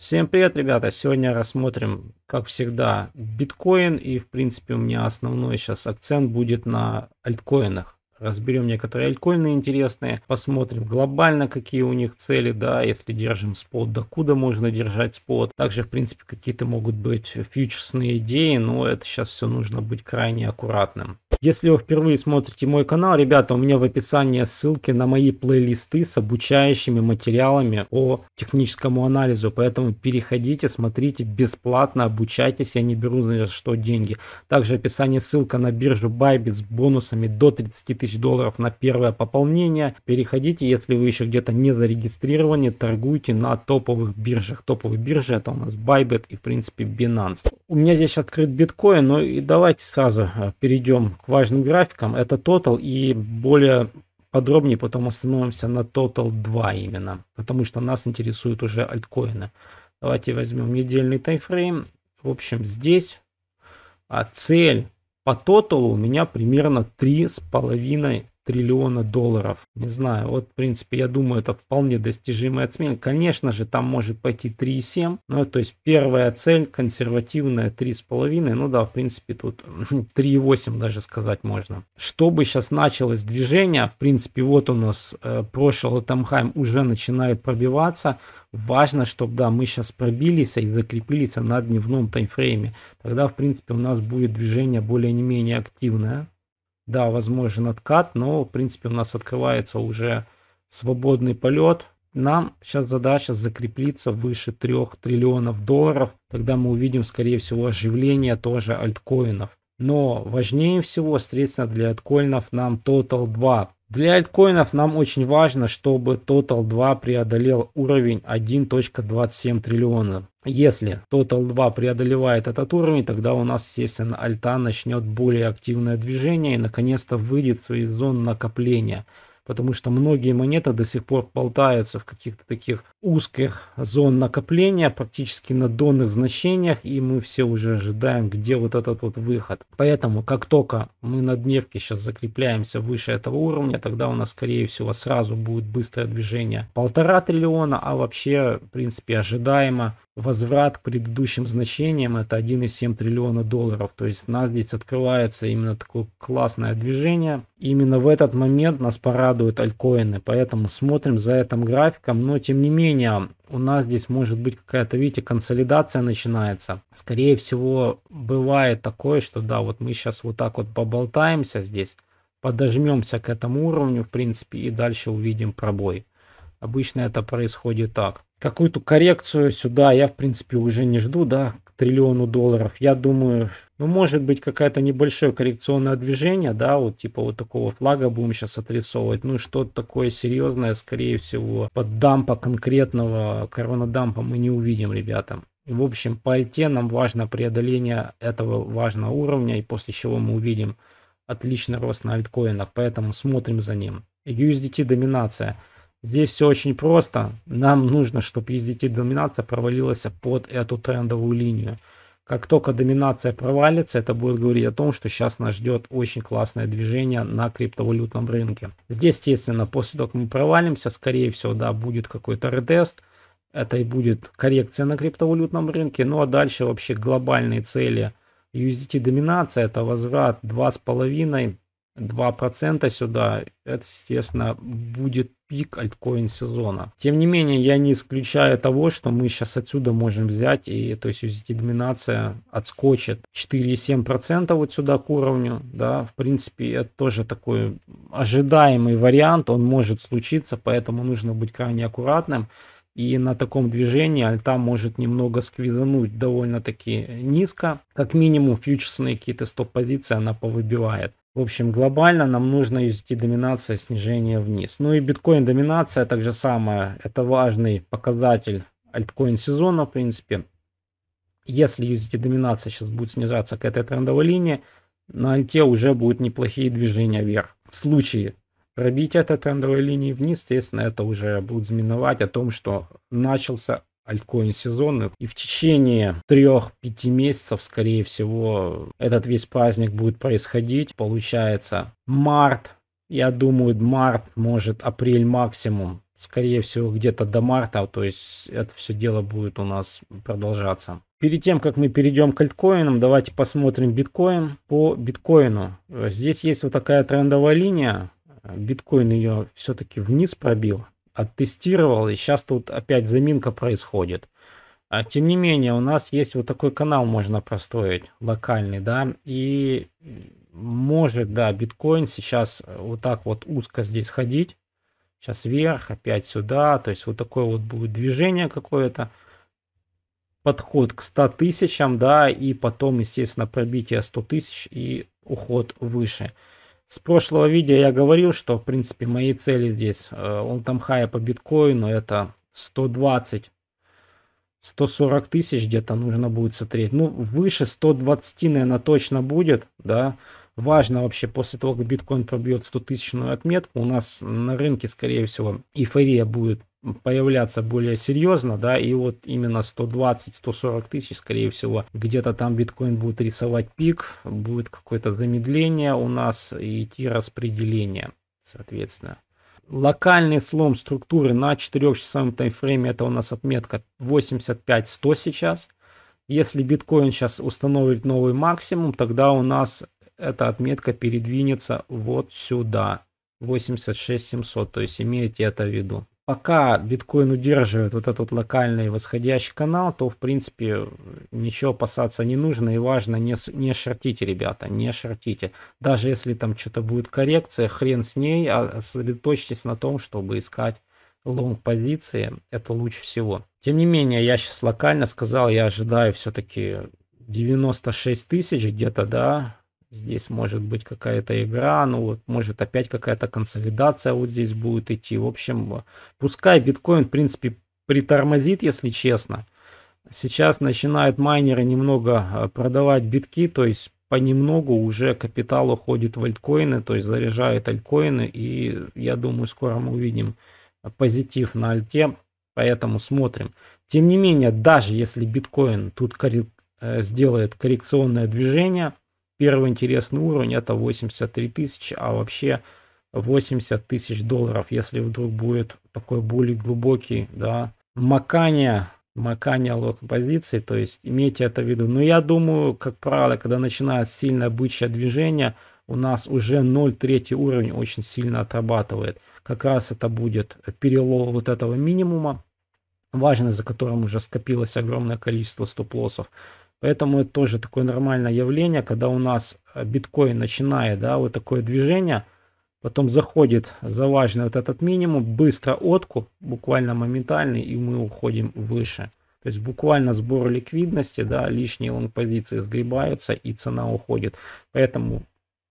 Всем привет, ребята! Сегодня рассмотрим, как всегда, биткоин. И, в принципе, у меня основной сейчас акцент будет на альткоинах. Разберем некоторые альткоины интересные, посмотрим глобально, какие у них цели, да, если держим спот, докуда можно держать спот. Также, в принципе, какие-то могут быть фьючерсные идеи, но это сейчас все нужно быть крайне аккуратным. Если вы впервые смотрите мой канал, ребята, у меня в описании ссылки на мои плейлисты с обучающими материалами о техническому анализу. Поэтому переходите, смотрите бесплатно, обучайтесь. Я не беру за что деньги. Также описание ссылка на биржу Bybit с бонусами до 30 тысяч долларов на первое пополнение. Переходите, если вы еще где-то не зарегистрированы, торгуйте на топовых биржах. Топовые биржи это у нас Bybit и в принципе Binance. У меня здесь открыт биткоин, но ну и давайте сразу э, перейдем к важным графиком, это Total, и более подробнее потом остановимся на Total 2 именно, потому что нас интересуют уже альткоины. Давайте возьмем недельный таймфрейм. В общем, здесь а цель по тоталу у меня примерно 3,5 триллиона долларов. Не знаю, вот в принципе я думаю это вполне достижимая цель, Конечно же там может пойти 3,7, ну то есть первая цель консервативная 3,5, ну да в принципе тут 3,8 даже сказать можно. Чтобы сейчас началось движение, в принципе вот у нас э, прошел Латамхайм уже начинает пробиваться. Важно, чтобы да, мы сейчас пробились и закрепились на дневном таймфрейме. Тогда, в принципе, у нас будет движение более-не менее активное. Да, возможен откат, но, в принципе, у нас открывается уже свободный полет. Нам сейчас задача закрепиться выше 3 триллионов долларов. Тогда мы увидим, скорее всего, оживление тоже альткоинов. Но важнее всего, средственно, для альткоинов нам Total 2. Для альткоинов нам очень важно, чтобы Total 2 преодолел уровень 1.27 триллиона. Если Total 2 преодолевает этот уровень, тогда у нас, естественно, альта начнет более активное движение и наконец-то выйдет из зоны накопления. Потому что многие монеты до сих пор болтаются в каких-то таких узких зон накопления, практически на донных значениях, и мы все уже ожидаем, где вот этот вот выход. Поэтому, как только мы на дневке сейчас закрепляемся выше этого уровня, тогда у нас, скорее всего, сразу будет быстрое движение полтора триллиона, а вообще, в принципе, ожидаемо возврат к предыдущим значениям это 1,7 триллиона долларов. То есть нас здесь открывается именно такое классное движение. именно в этот момент нас порадуют альткоины. Поэтому смотрим за этим графиком. Но тем не менее менее, у нас здесь может быть какая-то, видите, консолидация начинается. Скорее всего, бывает такое, что да, вот мы сейчас вот так вот поболтаемся здесь, подожмемся к этому уровню, в принципе, и дальше увидим пробой. Обычно это происходит так. Какую-то коррекцию сюда я, в принципе, уже не жду, да, триллиону долларов, я думаю, ну, может быть, какое-то небольшое коррекционное движение, да, вот типа вот такого флага будем сейчас отрисовывать. Ну, что-то такое серьезное, скорее всего, под дампа конкретного коронадампа мы не увидим, ребята. И, в общем, по альте нам важно преодоление этого важного уровня, и после чего мы увидим отличный рост на альткоинах, поэтому смотрим за ним. USDT доминация – Здесь все очень просто. Нам нужно, чтобы USDT доминация провалилась под эту трендовую линию. Как только доминация провалится, это будет говорить о том, что сейчас нас ждет очень классное движение на криптовалютном рынке. Здесь, естественно, после того, как мы провалимся, скорее всего, да, будет какой-то ретест. Это и будет коррекция на криптовалютном рынке. Ну а дальше вообще глобальные цели USDT доминация, это возврат 2,5 2% сюда, это, естественно, будет пик альткоин сезона. Тем не менее, я не исключаю того, что мы сейчас отсюда можем взять, и то есть USD доминация отскочит 4,7% вот сюда к уровню, да, в принципе, это тоже такой ожидаемый вариант, он может случиться, поэтому нужно быть крайне аккуратным. И на таком движении альта может немного сквизануть довольно-таки низко. Как минимум фьючерсные какие-то стоп-позиции она повыбивает. В общем, глобально нам нужно UST доминация снижения вниз. Ну и биткоин доминация также самое. Это важный показатель альткоин сезона, в принципе. Если UST доминация сейчас будет снижаться к этой трендовой линии, на альте уже будут неплохие движения вверх. В случае пробития этой трендовой линии вниз, естественно, это уже будет знаменовать о том, что начался альткоин сезоны И в течение 3-5 месяцев, скорее всего, этот весь праздник будет происходить. Получается март, я думаю, март, может апрель максимум. Скорее всего, где-то до марта, то есть это все дело будет у нас продолжаться. Перед тем, как мы перейдем к альткоинам, давайте посмотрим биткоин по биткоину. Здесь есть вот такая трендовая линия. Биткоин ее все-таки вниз пробил оттестировал, и сейчас тут опять заминка происходит. А тем не менее, у нас есть вот такой канал можно простроить, локальный, да, и может, да, биткоин сейчас э, вот так вот узко здесь ходить, сейчас вверх, опять сюда, то есть вот такое вот будет движение какое-то, подход к 100 тысячам, да, и потом, естественно, пробитие 100 тысяч и уход выше. С прошлого видео я говорил, что, в принципе, мои цели здесь, э, он там хая по биткоину, это 120 140 тысяч где-то нужно будет смотреть. Ну, выше 120, наверное, точно будет, да. Важно вообще после того, как биткоин пробьет 100 тысячную отметку, у нас на рынке, скорее всего, эйфория будет появляться более серьезно, да, и вот именно 120-140 тысяч, скорее всего, где-то там биткоин будет рисовать пик, будет какое-то замедление у нас и идти распределение, соответственно. Локальный слом структуры на 4-часовом таймфрейме, это у нас отметка 85-100 сейчас. Если биткоин сейчас установит новый максимум, тогда у нас эта отметка передвинется вот сюда, 86-700, то есть имейте это в виду пока биткоин удерживает вот этот локальный восходящий канал, то в принципе ничего опасаться не нужно и важно не, не шортите, ребята, не шортите. Даже если там что-то будет коррекция, хрен с ней, а сосредоточьтесь на том, чтобы искать лонг позиции, это лучше всего. Тем не менее, я сейчас локально сказал, я ожидаю все-таки 96 тысяч где-то, да, Здесь может быть какая-то игра, ну вот может опять какая-то консолидация вот здесь будет идти. В общем, пускай биткоин, в принципе, притормозит, если честно. Сейчас начинают майнеры немного а, продавать битки, то есть понемногу уже капитал уходит в альткоины, то есть заряжают альткоины, и я думаю, скоро мы увидим позитив на альте, поэтому смотрим. Тем не менее, даже если биткоин тут коррек... Э, сделает коррекционное движение, Первый интересный уровень это 83 тысячи, а вообще 80 тысяч долларов, если вдруг будет такой более глубокий, да, макание, макание лот позиции, то есть имейте это в виду. Но я думаю, как правило, когда начинает сильное бычье движение, у нас уже 0,3 уровень очень сильно отрабатывает. Как раз это будет перелом вот этого минимума, важный, за которым уже скопилось огромное количество стоп-лоссов. Поэтому это тоже такое нормальное явление, когда у нас э, биткоин начинает, да, вот такое движение, потом заходит за важный вот этот минимум, быстро откуп, буквально моментальный, и мы уходим выше. То есть буквально сбор ликвидности, да, лишние лонг-позиции сгребаются и цена уходит. Поэтому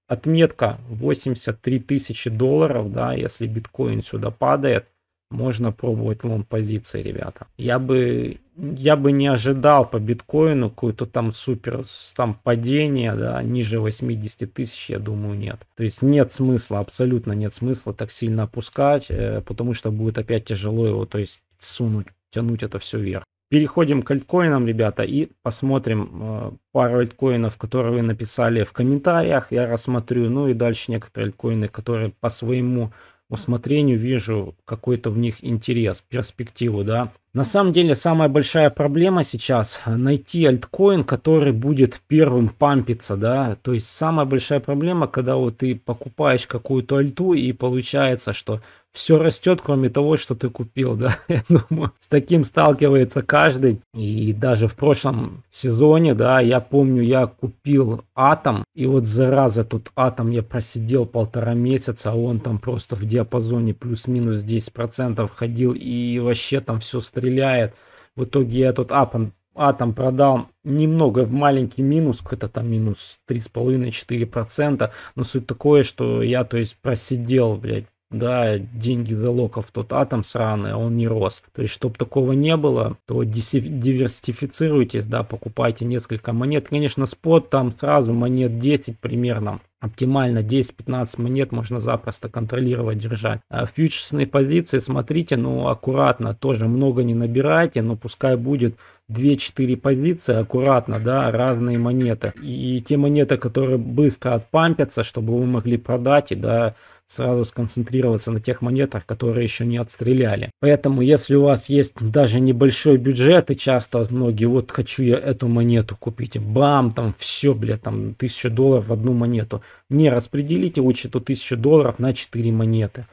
отметка 83 тысячи долларов, да, если биткоин сюда падает – можно пробовать лом позиции, ребята. Я бы, я бы не ожидал по биткоину какое-то там супер там падение, да, ниже 80 тысяч, я думаю, нет. То есть нет смысла, абсолютно нет смысла так сильно опускать, э, потому что будет опять тяжело его, то есть сунуть, тянуть это все вверх. Переходим к альткоинам, ребята, и посмотрим э, пару альткоинов, которые вы написали в комментариях. Я рассмотрю, ну и дальше некоторые альткоины, которые по своему усмотрению вижу какой-то в них интерес, перспективу, да. На самом деле самая большая проблема сейчас найти альткоин, который будет первым пампиться, да. То есть самая большая проблема, когда вот ты покупаешь какую-то альту и получается, что все растет, кроме того, что ты купил, да. Я думаю, с таким сталкивается каждый. И даже в прошлом сезоне, да, я помню, я купил Атом, и вот зараза тут Атом я просидел полтора месяца, а он там просто в диапазоне плюс-минус 10% ходил, и вообще там все стреляет. В итоге я тут Атом, Атом продал немного в маленький минус, какой-то там минус 3,5-4%, но суть такое, что я, то есть, просидел, блядь, да, деньги залоков, тот атом сраный, а он не рос. То есть, чтобы такого не было, то диверсифицируйтесь, да, покупайте несколько монет. Конечно, спот там сразу монет 10 примерно, оптимально 10-15 монет можно запросто контролировать, держать. А фьючерсные позиции смотрите, ну, аккуратно, тоже много не набирайте, но пускай будет 2-4 позиции аккуратно, да, разные монеты. И те монеты, которые быстро отпампятся, чтобы вы могли продать и, да, сразу сконцентрироваться на тех монетах, которые еще не отстреляли. Поэтому, если у вас есть даже небольшой бюджет, и часто вот многие, вот хочу я эту монету купить, бам, там все, бля, там тысячу долларов в одну монету. Не, распределите лучше эту тысячу долларов на 4 монеты.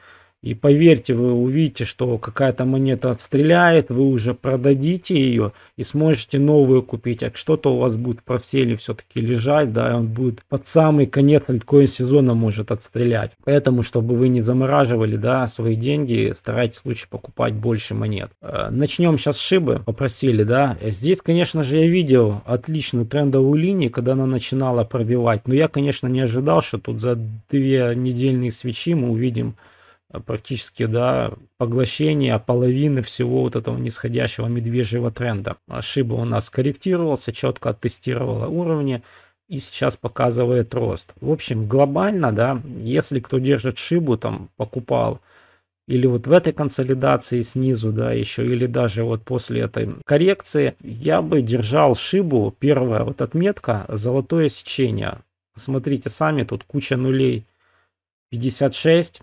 И поверьте, вы увидите, что какая-то монета отстреляет, вы уже продадите ее и сможете новую купить. А что-то у вас будет в портфеле все-таки лежать, да, и он будет под самый конец альткоин сезона может отстрелять. Поэтому, чтобы вы не замораживали, да, свои деньги, старайтесь лучше покупать больше монет. Э, Начнем сейчас с шибы, попросили, да. Здесь, конечно же, я видел отличную трендовую линию, когда она начинала пробивать. Но я, конечно, не ожидал, что тут за две недельные свечи мы увидим Э, практически, да, поглощение половины всего вот этого нисходящего медвежьего тренда. Шиба у нас корректировался, четко оттестировала уровни и сейчас показывает рост. В общем, глобально, да, если кто держит шибу, там, покупал, или вот в этой консолидации снизу, да, еще, или даже вот после этой коррекции, я бы держал шибу, первая вот отметка, золотое сечение. Смотрите сами, тут куча нулей, 56,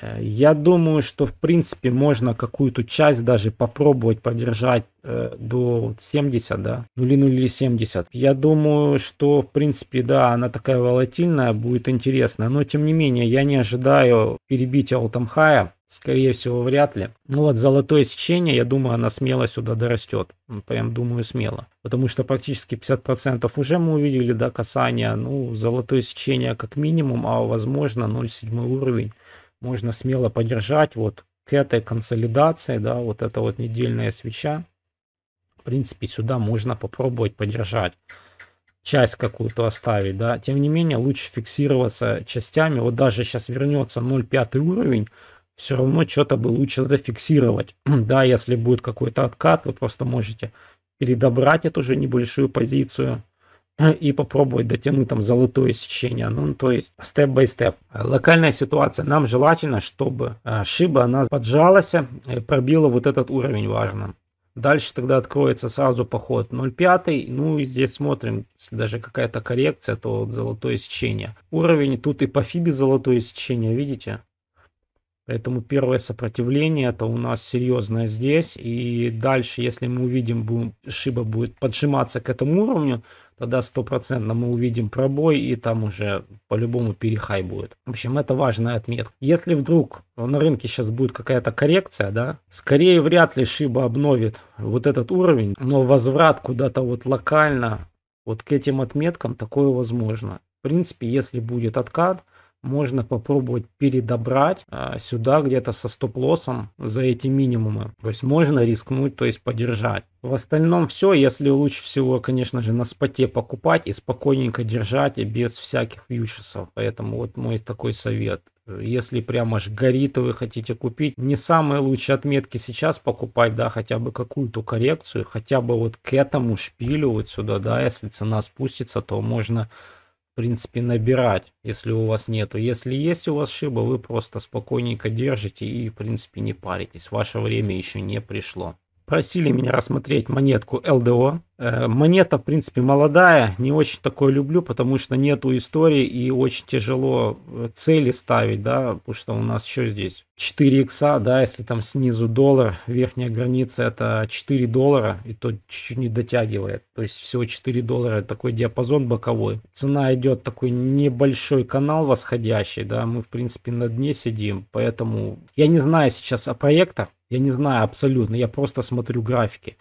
Э, я думаю, что в принципе можно какую-то часть даже попробовать поддержать э, до 70, да, 0,070. Ну, ну, я думаю, что в принципе, да, она такая волатильная, будет интересно. Но тем не менее, я не ожидаю перебить перебития Алтамхая. Скорее всего, вряд ли. Ну вот, золотое сечение, я думаю, она смело сюда дорастет. Ну, прям думаю, смело. Потому что практически 50% уже мы увидели, да, касание. Ну, золотое сечение как минимум, а возможно 0,7 уровень можно смело поддержать вот к этой консолидации, да, вот эта вот недельная свеча. В принципе, сюда можно попробовать поддержать часть какую-то оставить, да. Тем не менее, лучше фиксироваться частями. Вот даже сейчас вернется 0,5 уровень, все равно что-то бы лучше зафиксировать. да, если будет какой-то откат, вы просто можете передобрать эту же небольшую позицию, Э, и попробовать дотянуть там золотое сечение. Ну, то есть степ-бай-степ. Локальная ситуация. Нам желательно, чтобы э, шиба, она поджалась, и э, пробила вот этот уровень важно. Дальше тогда откроется сразу поход 0.5. Ну и здесь смотрим, если даже какая-то коррекция, то вот золотое сечение. Уровень тут и по фибе золотое сечение, видите? Поэтому первое сопротивление это у нас серьезное здесь. И дальше, если мы увидим, будем, шиба будет поджиматься к этому уровню, тогда стопроцентно мы увидим пробой и там уже по-любому перехай будет. В общем, это важная отметка. Если вдруг на рынке сейчас будет какая-то коррекция, да, скорее вряд ли шиба обновит вот этот уровень, но возврат куда-то вот локально вот к этим отметкам такое возможно. В принципе, если будет откат, можно попробовать передобрать а, сюда где-то со стоп-лоссом за эти минимумы. То есть можно рискнуть, то есть подержать. В остальном все, если лучше всего, конечно же, на споте покупать и спокойненько держать и без всяких фьючерсов. Поэтому вот мой такой совет. Если прям аж горит вы хотите купить, не самые лучшие отметки сейчас покупать, да, хотя бы какую-то коррекцию, хотя бы вот к этому шпилю вот сюда, да, если цена спустится, то можно принципе, набирать, если у вас нету. Если есть у вас шиба, вы просто спокойненько держите и, в принципе, не паритесь. Ваше время еще не пришло. Просили меня рассмотреть монетку LDO. Э, монета, в принципе, молодая, не очень такое люблю, потому что нету истории и очень тяжело э, цели ставить, да, потому что у нас еще здесь 4 икса, да, если там снизу доллар, верхняя граница это 4 доллара, и то чуть-чуть не дотягивает, то есть всего 4 доллара, такой диапазон боковой. Цена идет такой небольшой канал восходящий, да, мы, в принципе, на дне сидим, поэтому я не знаю сейчас о проектах, я не знаю абсолютно, я просто смотрю графики.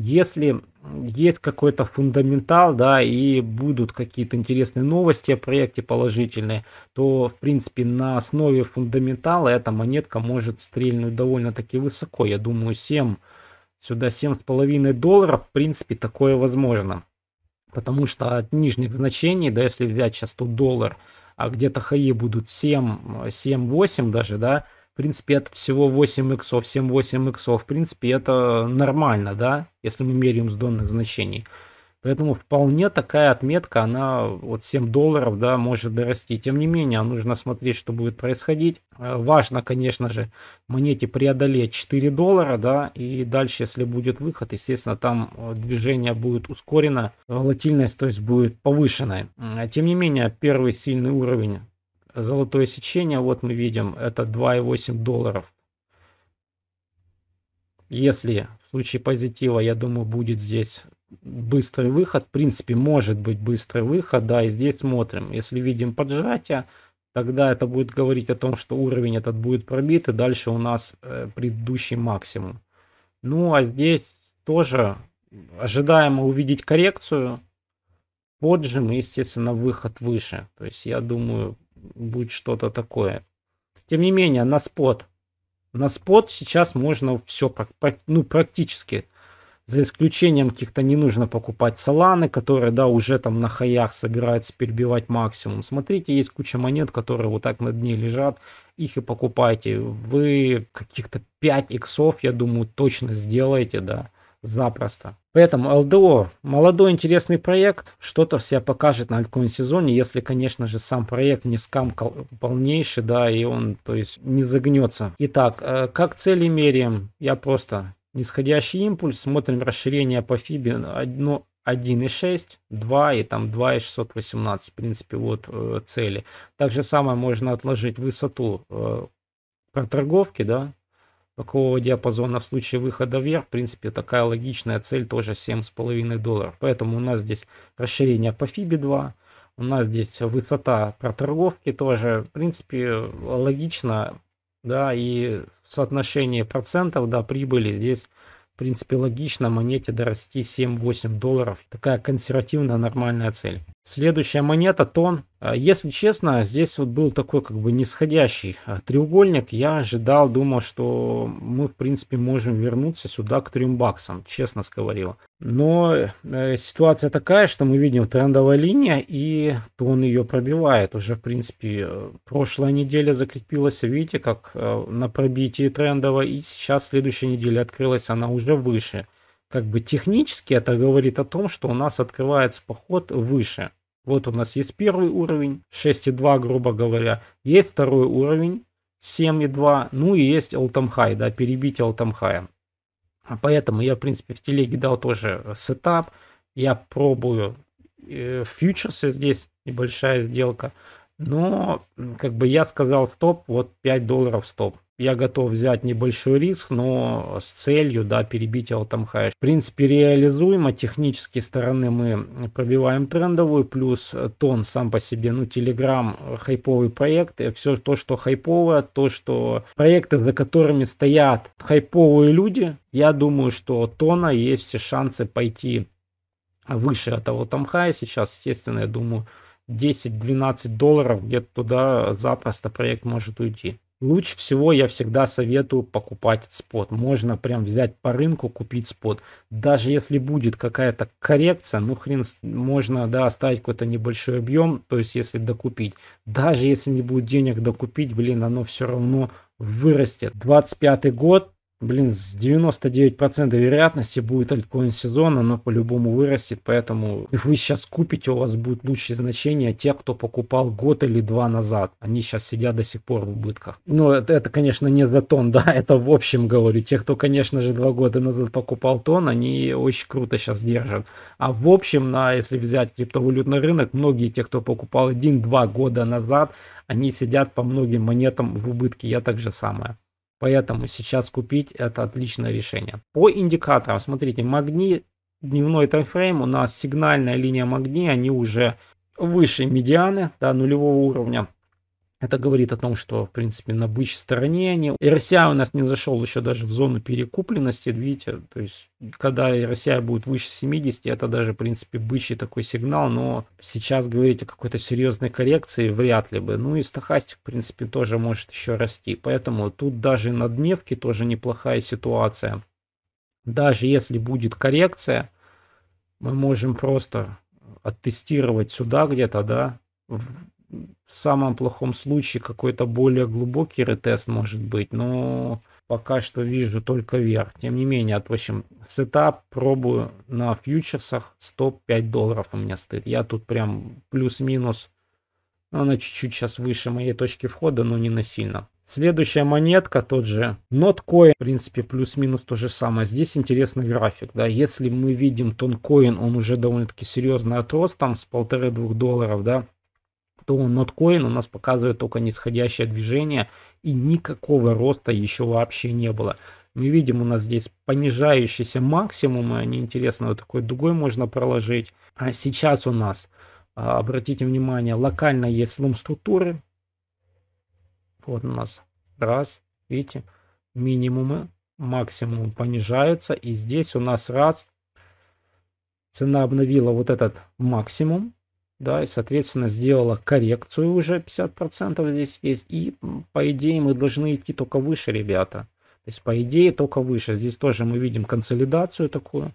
Если есть какой-то фундаментал, да, и будут какие-то интересные новости о проекте положительные, то, в принципе, на основе фундаментала эта монетка может стрельнуть довольно-таки высоко. Я думаю, 7, сюда 7,5 долларов, в принципе, такое возможно. Потому что от нижних значений, да, если взять сейчас тут доллар, а где-то хаи будут 7, 7, 8 даже, да, в принципе, это всего 8 иксов, 7-8 иксов. В принципе, это нормально, да, если мы меряем с донных значений. Поэтому вполне такая отметка, она вот 7 долларов, да, может дорасти. Тем не менее, нужно смотреть, что будет происходить. Э, важно, конечно же, монете преодолеть 4 доллара, да, и дальше, если будет выход, естественно, там э, движение будет ускорено, волатильность, то есть будет повышенная. А тем не менее, первый сильный уровень золотое сечение, вот мы видим, это 2,8 долларов. Если в случае позитива, я думаю, будет здесь быстрый выход. В принципе, может быть быстрый выход, да, и здесь смотрим. Если видим поджатие, тогда это будет говорить о том, что уровень этот будет пробит, и дальше у нас э, предыдущий максимум. Ну, а здесь тоже ожидаемо увидеть коррекцию, поджим и, естественно, выход выше. То есть, я думаю, будет что-то такое. Тем не менее, на спот. На спот сейчас можно все, ну, практически, за исключением каких-то не нужно покупать саланы, которые, да, уже там на хаях собираются перебивать максимум. Смотрите, есть куча монет, которые вот так на дне лежат, их и покупайте. Вы каких-то 5 иксов, я думаю, точно сделаете, да запросто. Поэтому ЛДО молодой интересный проект, что-то все покажет на альткоин сезоне, если, конечно же, сам проект не скам полнейший, да, и он, то есть, не загнется. Итак, э, как цели меряем? Я просто нисходящий импульс, смотрим расширение по фибе, одно 1.6, 2 и там 2.618, в принципе, вот э, цели. Так же самое можно отложить высоту э, проторговки, да, такого диапазона в случае выхода вверх, в принципе, такая логичная цель тоже 7,5 долларов. Поэтому у нас здесь расширение по FIBE 2, у нас здесь высота проторговки тоже, в принципе, логично, да, и соотношение соотношении процентов, да, прибыли здесь, в принципе, логично монете дорасти 7-8 долларов. Такая консервативная нормальная цель. Следующая монета, тон, а, если честно, здесь вот был такой как бы нисходящий а, треугольник. Я ожидал, думал, что мы, в принципе, можем вернуться сюда к 3 баксам, честно говорил. Но э, ситуация такая, что мы видим трендовая линия, и то он ее пробивает. Уже, в принципе, э, прошлая неделя закрепилась, видите, как э, на пробитии трендовой, и сейчас следующая неделя открылась, она уже выше. Как бы технически это говорит о том, что у нас открывается поход выше. Вот у нас есть первый уровень, 6,2, грубо говоря. Есть второй уровень, 7,2. Ну и есть Алтамхай, да, перебить Алтамхая. Поэтому я, в принципе, в телеге дал тоже сетап. Я пробую э, фьючерсы здесь, небольшая сделка. Но, как бы я сказал стоп, вот 5 долларов стоп я готов взять небольшой риск, но с целью, да, перебить Алтам Хэш. В принципе, реализуемо. Технически стороны мы пробиваем трендовую, плюс тон сам по себе, ну, Telegram хайповый проект, и все то, что хайповое, то, что проекты, за которыми стоят хайповые люди, я думаю, что тона есть все шансы пойти выше от Алтам Хая. Сейчас, естественно, я думаю, 10-12 долларов где-то туда запросто проект может уйти. Лучше всего я всегда советую покупать спот. Можно прям взять по рынку, купить спот. Даже если будет какая-то коррекция, ну хрен, можно да, оставить какой-то небольшой объем, то есть если докупить. Даже если не будет денег докупить, блин, оно все равно вырастет. 25 год, блин, с 99% вероятности будет альткоин сезона, но по-любому вырастет, поэтому вы сейчас купите, у вас будет лучшие значения те, кто покупал год или два назад. Они сейчас сидят до сих пор в убытках. Но ну, это, это конечно, не за тон, да, это в общем говорю. Те, кто, конечно же, два года назад покупал тон, они очень круто сейчас держат. А в общем, на, если взять криптовалютный рынок, многие те, кто покупал один-два года назад, они сидят по многим монетам в убытке. Я так же самое. Поэтому сейчас купить это отличное решение. По индикаторам, смотрите, магни дневной таймфрейм, у нас сигнальная линия магния, они уже выше медианы, да, нулевого уровня. Это говорит о том, что, в принципе, на бычьей стороне они... RSI у нас не зашел еще даже в зону перекупленности, видите, то есть, когда RSI будет выше 70, это даже, в принципе, бычий такой сигнал, но сейчас говорить о какой-то серьезной коррекции вряд ли бы. Ну и стохастик, в принципе, тоже может еще расти, поэтому тут даже на дневке тоже неплохая ситуация. Даже если будет коррекция, мы можем просто оттестировать сюда где-то, да, в самом плохом случае какой-то более глубокий ретест может быть, но пока что вижу только вверх. Тем не менее, в общем, сетап пробую на фьючерсах 105 долларов у меня стоит. Я тут прям плюс-минус, ну, она чуть-чуть сейчас выше моей точки входа, но не насильно. Следующая монетка, тот же NotCoin, в принципе, плюс-минус то же самое. Здесь интересный график, да, если мы видим тонкоин, он уже довольно-таки серьезный отрост, там с полторы-двух долларов, да, то Notcoin у нас показывает только нисходящее движение и никакого роста еще вообще не было. Мы видим у нас здесь понижающиеся максимумы, они интересно вот такой дугой можно проложить. А сейчас у нас, а, обратите внимание, локально есть слом структуры. Вот у нас раз, видите, минимумы, максимум понижаются. И здесь у нас раз, цена обновила вот этот максимум, да, и, соответственно, сделала коррекцию уже 50% здесь есть, и, по идее, мы должны идти только выше, ребята. То есть, по идее, только выше. Здесь тоже мы видим консолидацию такую,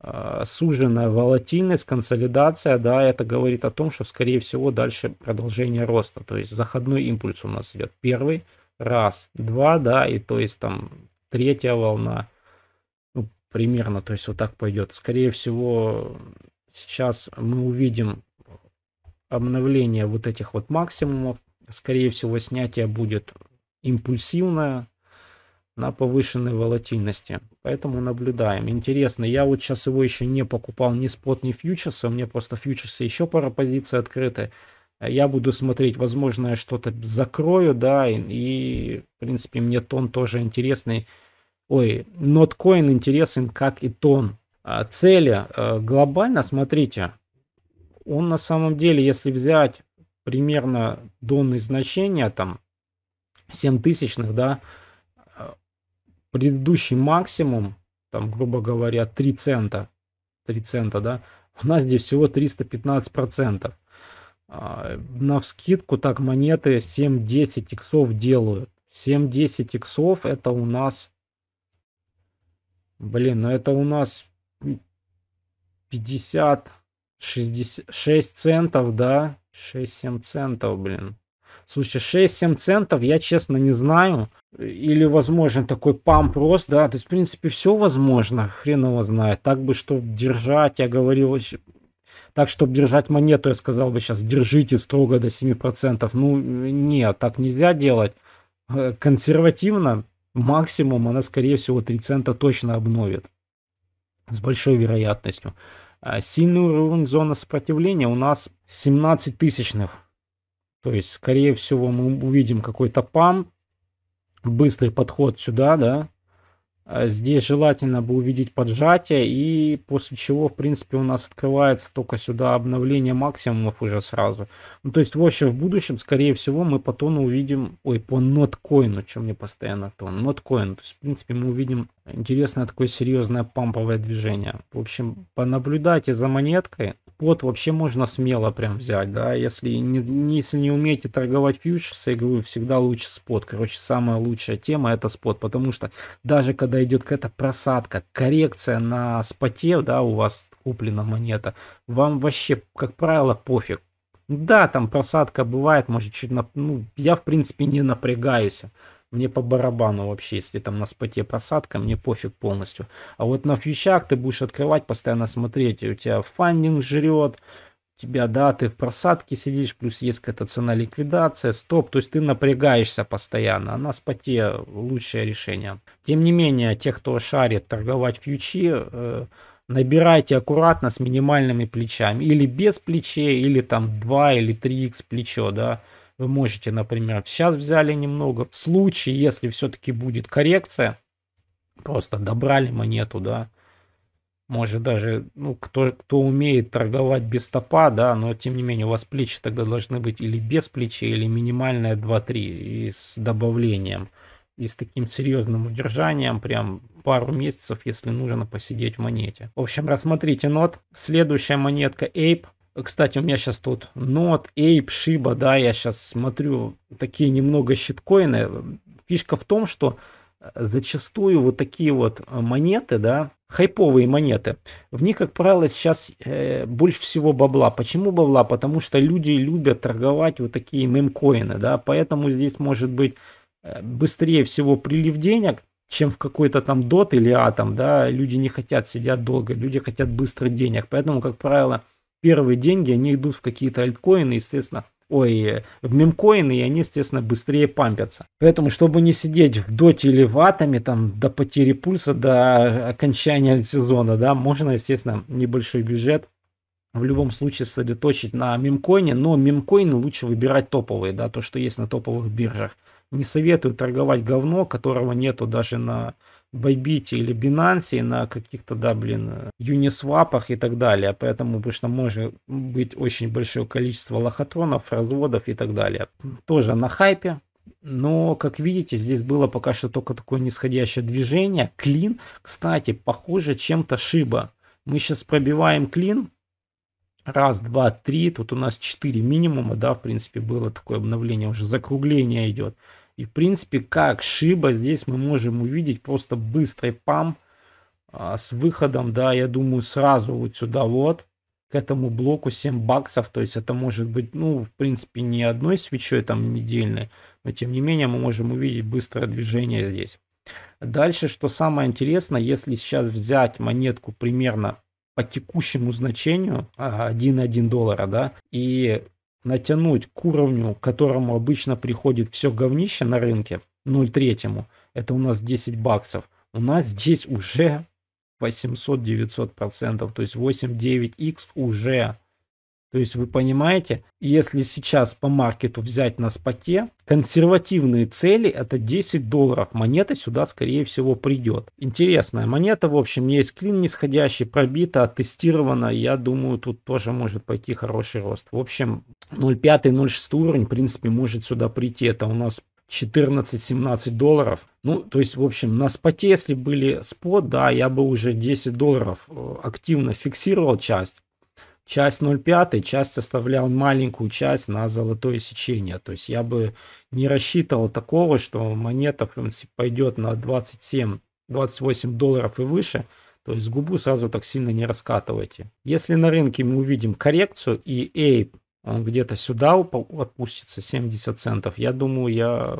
э, суженная волатильность, консолидация, да, это говорит о том, что, скорее всего, дальше продолжение роста, то есть, заходной импульс у нас идет первый, раз, два, да, и то есть, там, третья волна, ну, примерно, то есть, вот так пойдет. Скорее всего, сейчас мы увидим обновление вот этих вот максимумов. Скорее всего, снятие будет импульсивное на повышенной волатильности. Поэтому наблюдаем. Интересно, я вот сейчас его еще не покупал ни спот, ни фьючерсы. У меня просто фьючерсы еще пара позиций открыты. Я буду смотреть, возможно, я что-то закрою, да, и, и, в принципе, мне тон тоже интересный. Ой, ноткоин интересен, как и тон. А, цели а, глобально, смотрите, он на самом деле, если взять примерно донные значения, там 7 тысячных, да, э, предыдущий максимум, там, грубо говоря, 3 цента, 3 цента, да, у нас здесь всего 315 процентов. А, на вскидку так монеты 7-10 иксов делают. 7-10 иксов это у нас... Блин, ну это у нас 50... 60, 6 центов, да? 6-7 центов, блин. Слушай, 6-7 центов я, честно, не знаю. Или, возможно, такой памп рост, да? То есть, в принципе, все возможно. Хрен его знает. Так бы, чтобы держать, я говорил, так, чтобы держать монету, я сказал бы сейчас, держите строго до 7%. Ну, нет, так нельзя делать. Э, консервативно максимум она, скорее всего, 3 цента точно обновит. С большой вероятностью. А, сильный уровень зоны сопротивления у нас 17 тысячных. То есть, скорее всего, мы увидим какой-то пам. Быстрый подход сюда, да. А здесь желательно бы увидеть поджатие, и после чего, в принципе, у нас открывается только сюда обновление максимумов уже сразу. Ну, то есть, вообще, в будущем, скорее всего, мы по тону увидим, ой, по ноткоину, что мне постоянно тон, ноткоин. То есть, в принципе, мы увидим интересное такое серьезное памповое движение. В общем, понаблюдайте за монеткой, вот вообще можно смело прям взять, да, если не, если не умеете торговать фьючерсы, я говорю, всегда лучше спот, короче, самая лучшая тема это спот, потому что даже когда идет какая-то просадка, коррекция на споте, да, у вас куплена монета, вам вообще, как правило, пофиг, да, там просадка бывает, может чуть, на... ну, я в принципе не напрягаюсь, мне по барабану вообще, если там на споте просадка, мне пофиг полностью. А вот на фьючах ты будешь открывать, постоянно смотреть, у тебя фандинг жрет, тебя, да, ты в просадке сидишь, плюс есть какая-то цена ликвидация, стоп, то есть ты напрягаешься постоянно, а на споте лучшее решение. Тем не менее, те, кто шарит торговать фьючи, э, набирайте аккуратно с минимальными плечами, или без плечей, или там 2 или 3х плечо, да, вы можете, например, сейчас взяли немного. В случае, если все-таки будет коррекция, просто добрали монету, да. Может даже, ну, кто, кто умеет торговать без стопа, да, но тем не менее у вас плечи тогда должны быть или без плечи, или минимальная 2-3 и с добавлением. И с таким серьезным удержанием, прям пару месяцев, если нужно посидеть в монете. В общем, рассмотрите нот. Следующая монетка Ape. Кстати, у меня сейчас тут Нот, Ape, Shiba, да, я сейчас смотрю такие немного щиткоины. Фишка в том, что э, зачастую вот такие вот э, монеты, да, хайповые монеты, в них, как правило, сейчас э, больше всего бабла. Почему бабла? Потому что люди любят торговать вот такие мемкоины, да, поэтому здесь может быть э, быстрее всего прилив денег, чем в какой-то там дот или атом, да, люди не хотят, сидят долго, люди хотят быстро денег, поэтому, как правило, первые деньги, они идут в какие-то альткоины, естественно, ой, в мемкоины, и они, естественно, быстрее пампятся. Поэтому, чтобы не сидеть в доте или в атоме, там, до потери пульса, до окончания сезона, да, можно, естественно, небольшой бюджет в любом случае сосредоточить на мемкоине, но мемкоины лучше выбирать топовые, да, то, что есть на топовых биржах. Не советую торговать говно, которого нету даже на Байбите или Binance, на каких-то, да, блин, Uniswap и так далее. Поэтому, обычно может быть очень большое количество лохотронов, разводов и так далее. Тоже на хайпе. Но, как видите, здесь было пока что только такое нисходящее движение. Клин, кстати, похоже чем-то шиба. Мы сейчас пробиваем клин. Раз, два, три. Тут у нас четыре минимума, да, в принципе, было такое обновление. Уже закругление идет. И, в принципе, как Шиба здесь мы можем увидеть просто быстрый пам а, с выходом, да, я думаю, сразу вот сюда вот, к этому блоку 7 баксов. То есть это может быть, ну, в принципе, не одной свечой там недельной, но тем не менее мы можем увидеть быстрое движение здесь. Дальше, что самое интересное, если сейчас взять монетку примерно по текущему значению 1,1 доллара, да, и натянуть к уровню, к которому обычно приходит все говнище на рынке, 0,3, это у нас 10 баксов, у нас здесь уже 800-900%, то есть 8-9x уже. То есть вы понимаете, если сейчас по маркету взять на споте, консервативные цели это 10 долларов. Монета сюда скорее всего придет. Интересная монета, в общем, есть клин нисходящий, пробита, оттестирована. Я думаю, тут тоже может пойти хороший рост. В общем, 0,5-0,6 уровень, в принципе, может сюда прийти. Это у нас 14-17 долларов. Ну, то есть, в общем, на споте, если были спот, да, я бы уже 10 долларов э, активно фиксировал часть. Часть 0,5, часть составлял маленькую часть на золотое сечение. То есть я бы не рассчитывал такого, что монета, в принципе, пойдет на 27-28 долларов и выше. То есть губу сразу так сильно не раскатывайте. Если на рынке мы увидим коррекцию и APE он э, где-то сюда отпустится, 70 центов, я думаю, я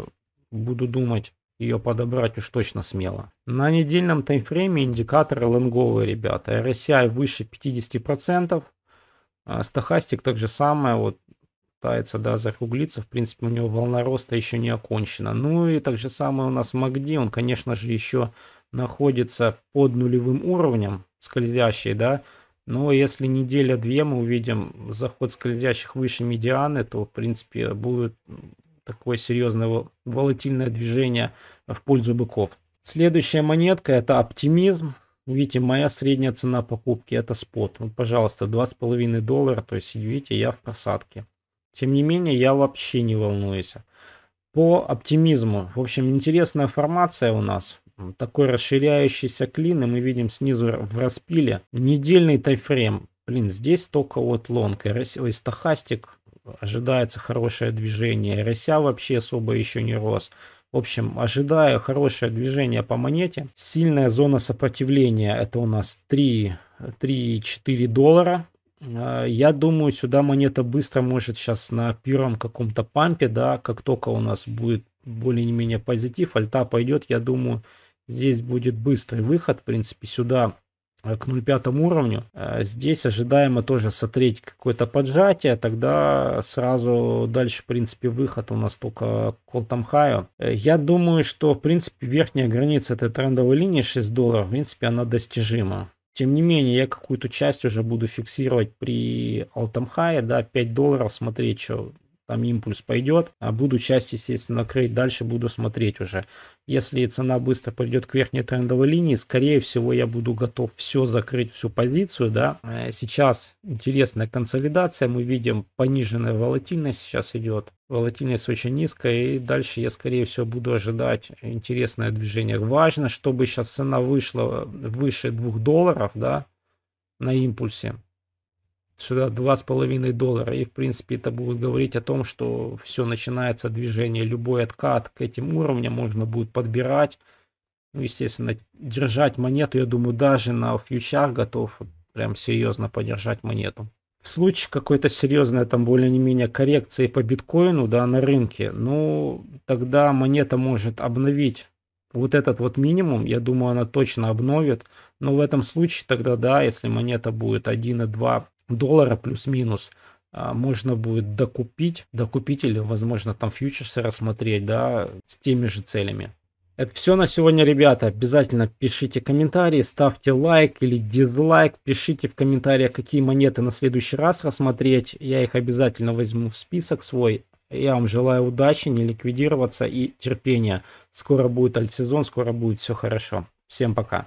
буду думать ее подобрать уж точно смело. На недельном таймфрейме индикаторы лонговые, ребята. RSI выше 50%. А стохастик так же самое, вот пытается, да, закруглиться. В принципе, у него волна роста еще не окончена. Ну и так же самое у нас МАГДИ. Он, конечно же, еще находится под нулевым уровнем скользящий, да, но если неделя-две мы увидим заход скользящих выше медианы, то, в принципе, будет такое серьезное волатильное движение в пользу быков. Следующая монетка это оптимизм. Видите, моя средняя цена покупки это спот. Вот, ну, пожалуйста, 2,5 доллара. То есть, видите, я в просадке. Тем не менее, я вообще не волнуюсь. По оптимизму. В общем, интересная формация у нас такой расширяющийся клин, и мы видим снизу в распиле недельный тайфрейм. Блин, здесь только вот лонг. РС, ой, стахастик, ожидается хорошее движение. рося вообще особо еще не рос. В общем, ожидаю хорошее движение по монете. Сильная зона сопротивления, это у нас 3-4 доллара. А, я думаю, сюда монета быстро может сейчас на первом каком-то пампе, да, как только у нас будет более-менее позитив, альта пойдет, я думаю, Здесь будет быстрый выход, в принципе, сюда э, к 0,5 уровню. Э, здесь ожидаемо тоже сотреть какое-то поджатие, тогда сразу дальше, в принципе, выход у нас только колтом хаю. Э, я думаю, что, в принципе, верхняя граница этой трендовой линии 6 долларов, в принципе, она достижима. Тем не менее, я какую-то часть уже буду фиксировать при Алтамхае, да, 5 долларов, смотреть, что там импульс пойдет, а буду часть, естественно, крыть, дальше буду смотреть уже. Если цена быстро придет к верхней трендовой линии, скорее всего, я буду готов все закрыть, всю позицию, да. Э, сейчас интересная консолидация, мы видим пониженная волатильность сейчас идет, волатильность очень низкая, и дальше я, скорее всего, буду ожидать интересное движение. Важно, чтобы сейчас цена вышла выше 2 долларов, да, на импульсе сюда 2,5 доллара. И, в принципе, это будет говорить о том, что все начинается движение. Любой откат к этим уровням можно будет подбирать. Ну, естественно, держать монету, я думаю, даже на фьючах готов прям серьезно подержать монету. В случае какой-то серьезной там более-менее коррекции по биткоину, да, на рынке, ну, тогда монета может обновить вот этот вот минимум, я думаю, она точно обновит. Но в этом случае тогда, да, если монета будет 1,2 доллара плюс-минус а, можно будет докупить, докупить или, возможно, там фьючерсы рассмотреть, да, с теми же целями. Это все на сегодня, ребята. Обязательно пишите комментарии, ставьте лайк или дизлайк. Пишите в комментариях, какие монеты на следующий раз рассмотреть. Я их обязательно возьму в список свой. Я вам желаю удачи, не ликвидироваться и терпения. Скоро будет альтсезон, скоро будет все хорошо. Всем пока.